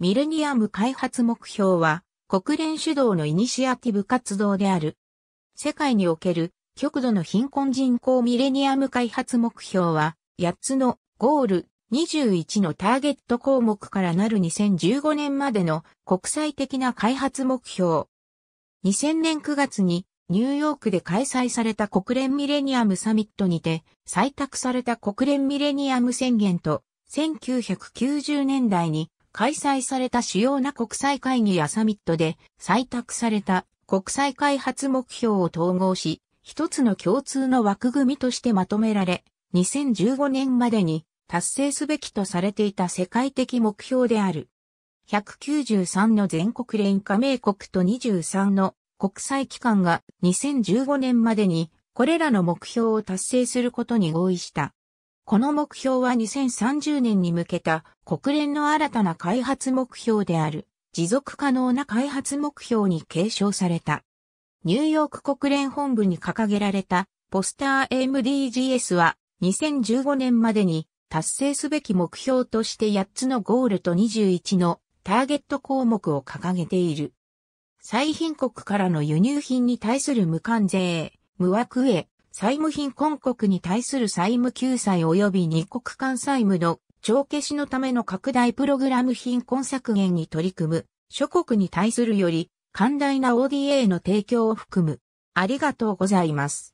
ミレニアム開発目標は、国連主導のイニシアティブ活動である。世界における極度の貧困人口ミレニアム開発目標は、8つのゴール21のターゲット項目からなる2015年までの国際的な開発目標。2000年9月にニューヨークで開催された国連ミレニアムサミットにて採択された国連ミレニアム宣言と1990年代に開催された主要な国際会議やサミットで採択された国際開発目標を統合し、一つの共通の枠組みとしてまとめられ、2015年までに達成すべきとされていた世界的目標である。193の全国連加盟国と23の国際機関が2015年までにこれらの目標を達成することに合意した。この目標は2030年に向けた国連の新たな開発目標である持続可能な開発目標に継承された。ニューヨーク国連本部に掲げられたポスター MDGs は2015年までに達成すべき目標として8つのゴールと21のターゲット項目を掲げている。最貧国からの輸入品に対する無関税、無枠へ債務貧困国に対する債務救済及び二国間債務の帳消しのための拡大プログラム貧困削減に取り組む諸国に対するより寛大な ODA の提供を含む。ありがとうございます。